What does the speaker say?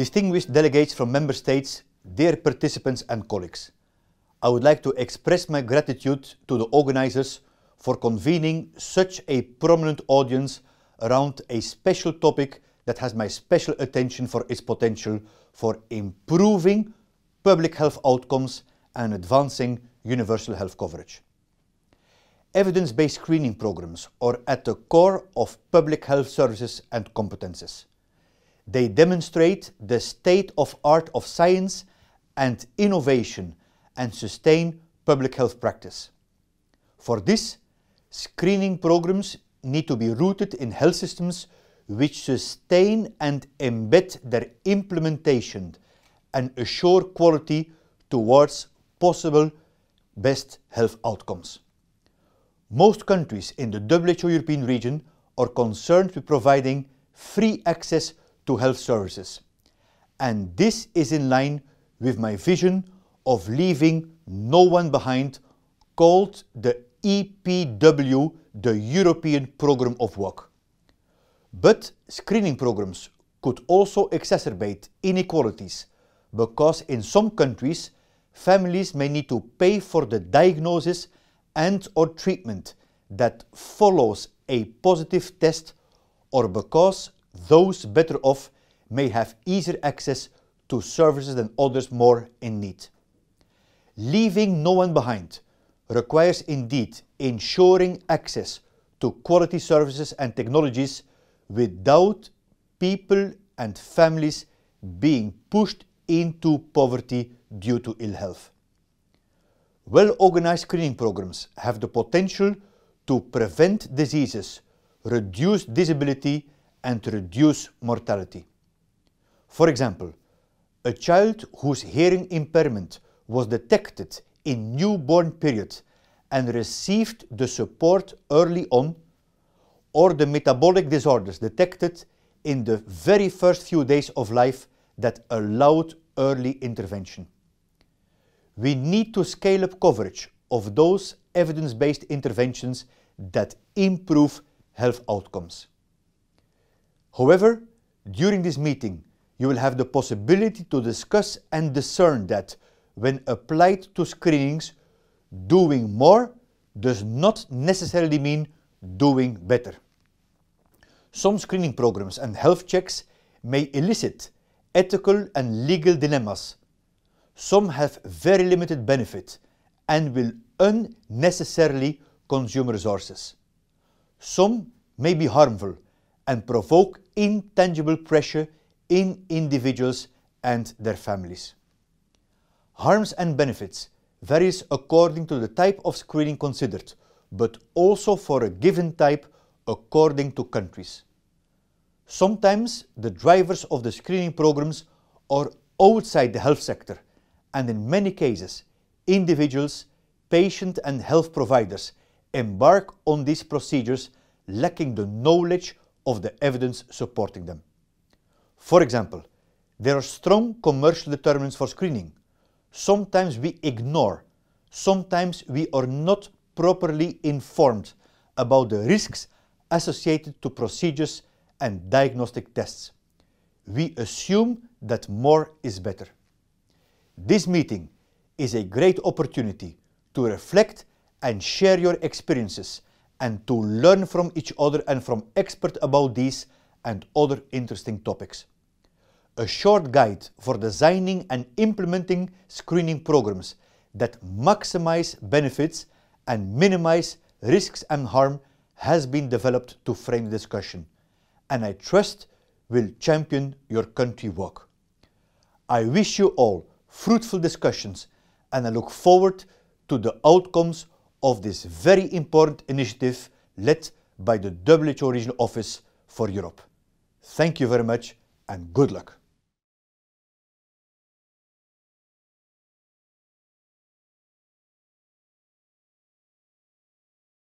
Distinguished delegates from member states, dear participants and colleagues, I would like to express my gratitude to the organizers for convening such a prominent audience around a special topic that has my special attention for its potential for improving public health outcomes and advancing universal health coverage. Evidence-based screening programs are at the core of public health services and competences. They demonstrate the state of art of science and innovation and sustain public health practice. For this, screening programs need to be rooted in health systems which sustain and embed their implementation and assure quality towards possible best health outcomes. Most countries in the WHO European region are concerned with providing free access to health services. And this is in line with my vision of leaving no one behind, called the EPW, the European Programme of Work. But screening programs could also exacerbate inequalities because in some countries families may need to pay for the diagnosis and or treatment that follows a positive test or because those better off may have easier access to services than others more in need. Leaving no one behind requires indeed ensuring access to quality services and technologies without people and families being pushed into poverty due to ill health. Well-organized screening programs have the potential to prevent diseases, reduce disability and to reduce mortality. For example, a child whose hearing impairment was detected in newborn period and received the support early on or the metabolic disorders detected in the very first few days of life that allowed early intervention. We need to scale up coverage of those evidence-based interventions that improve health outcomes. However, during this meeting, you will have the possibility to discuss and discern that when applied to screenings, doing more does not necessarily mean doing better. Some screening programs and health checks may elicit ethical and legal dilemmas. Some have very limited benefit and will unnecessarily consume resources. Some may be harmful and provoke intangible pressure in individuals and their families. Harms and benefits varies according to the type of screening considered, but also for a given type according to countries. Sometimes the drivers of the screening programs are outside the health sector and in many cases individuals, patients and health providers embark on these procedures lacking the knowledge of the evidence supporting them. For example, there are strong commercial determinants for screening. Sometimes we ignore, sometimes we are not properly informed about the risks associated to procedures and diagnostic tests. We assume that more is better. This meeting is a great opportunity to reflect and share your experiences and to learn from each other and from experts about these and other interesting topics. A short guide for designing and implementing screening programs that maximize benefits and minimize risks and harm has been developed to frame discussion and I trust will champion your country work. I wish you all fruitful discussions and I look forward to the outcomes of this very important initiative led by the WHO Regional Office for Europe. Thank you very much and good luck.